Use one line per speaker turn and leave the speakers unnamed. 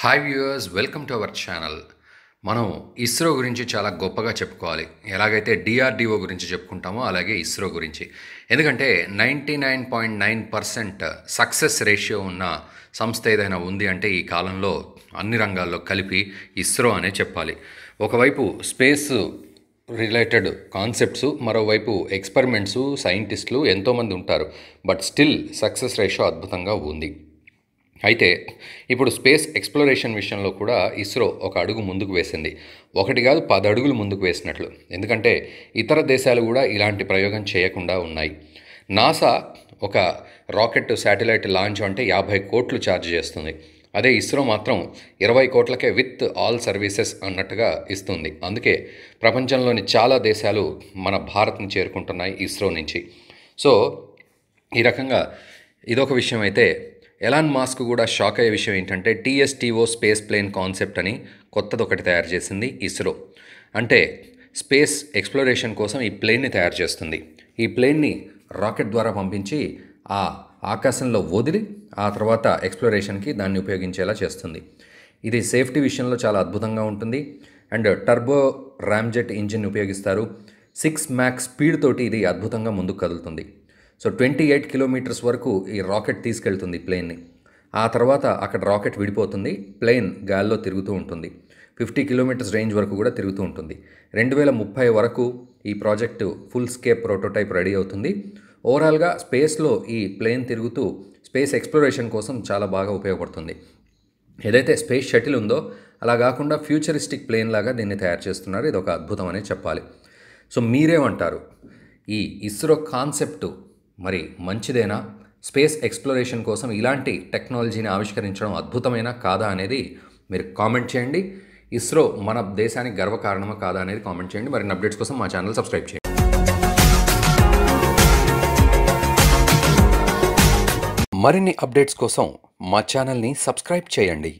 hi viewers welcome to our channel మనం ISRO గురించి చాలా గొప్పగా చెప్పుకోవాలి ఎలాగైతే డిఆర్డిఓ గురించి చెప్పుకుంటామో అలాగే ఇస్రో గురించి ఎందుకంటే ninety nine point nine percent success ratio ఉన్న సంస్థ ఏదైనా ఉంది అంటే ఈ కాలంలో అన్ని రంగాల్లో కలిపి ఇస్రో అనే చెప్పాలి ఒకవైపు స్పేస్ రిలేటెడ్ కాన్సెప్ట్స్ మరోవైపు ఎక్స్పెరిమెంట్స్ సైంటిస్టులు ఎంతోమంది ఉంటారు బట్ స్టిల్ సక్సెస్ రేషియో అద్భుతంగా ఉంది అయితే ఇప్పుడు స్పేస్ ఎక్స్ప్లోరేషన్ విషయంలో కూడా ఇస్రో ఒక అడుగు ముందుకు వేసింది ఒకటి కాదు పది అడుగులు ముందుకు వేసినట్లు ఎందుకంటే ఇతర దేశాలు కూడా ఇలాంటి ప్రయోగం చేయకుండా ఉన్నాయి నాసా ఒక రాకెట్ శాటిలైట్ లాంచ్ అంటే యాభై కోట్లు ఛార్జ్ చేస్తుంది అదే ఇస్రో మాత్రం ఇరవై కోట్లకే విత్ ఆల్ సర్వీసెస్ అన్నట్టుగా ఇస్తుంది అందుకే ప్రపంచంలోని చాలా దేశాలు మన భారత్ని చేరుకుంటున్నాయి ఇస్రో నుంచి సో ఈ రకంగా ఇదొక విషయం అయితే ఎలాన్ మాస్క్ కూడా షాక్ అయ్యే విషయం ఏంటంటే టీఎస్టీఓ స్పేస్ ప్లేన్ కాన్సెప్ట్ అని కొత్తది ఒకటి తయారు చేసింది ఇస్రో అంటే స్పేస్ ఎక్స్ప్లోరేషన్ కోసం ఈ ప్లేన్ని తయారు చేస్తుంది ఈ ప్లేన్ని రాకెట్ ద్వారా పంపించి ఆ ఆకాశంలో వదిలి ఆ తర్వాత ఎక్స్ప్లోరేషన్కి దాన్ని ఉపయోగించేలా చేస్తుంది ఇది సేఫ్టీ విషయంలో చాలా అద్భుతంగా ఉంటుంది అండ్ టర్బో ర్యామ్జెట్ ఇంజిన్ ఉపయోగిస్తారు సిక్స్ మ్యాక్స్ స్పీడ్ తోటి ఇది అద్భుతంగా ముందుకు కదులుతుంది సో ట్వంటీ ఎయిట్ కిలోమీటర్స్ వరకు ఈ రాకెట్ తీసుకెళ్తుంది ప్లేన్ని ఆ తర్వాత అక్కడ రాకెట్ విడిపోతుంది ప్లేన్ గాల్లో తిరుగుతూ ఉంటుంది ఫిఫ్టీ కిలోమీటర్స్ రేంజ్ వరకు కూడా తిరుగుతూ ఉంటుంది రెండు వేల ముప్పై వరకు ఈ project full scale prototype ready అవుతుంది ఓవరాల్గా స్పేస్లో ఈ ప్లేన్ తిరుగుతూ స్పేస్ ఎక్స్ప్లోరేషన్ కోసం చాలా బాగా ఉపయోగపడుతుంది ఏదైతే స్పేస్ షటిల్ ఉందో అలా కాకుండా ఫ్యూచరిస్టిక్ ప్లేన్ లాగా దీన్ని తయారు చేస్తున్నారు ఇది ఒక అద్భుతం అనే చెప్పాలి సో మీరేమంటారు ఈ ఇస్రో కాన్సెప్టు మరి మంచిదేనా స్పేస్ ఎక్స్ప్లోరేషన్ కోసం ఇలాంటి టెక్నాలజీని ఆవిష్కరించడం అద్భుతమైన కాదా అనేది మీరు కామెంట్ చేయండి ఇస్రో మన దేశానికి గర్వకారణమా కాదా అనేది కామెంట్ చేయండి మరిన్ని అప్డేట్స్ కోసం మా ఛానల్ సబ్స్క్రైబ్ చేయండి మరిన్ని అప్డేట్స్ కోసం మా ఛానల్ని సబ్స్క్రైబ్ చేయండి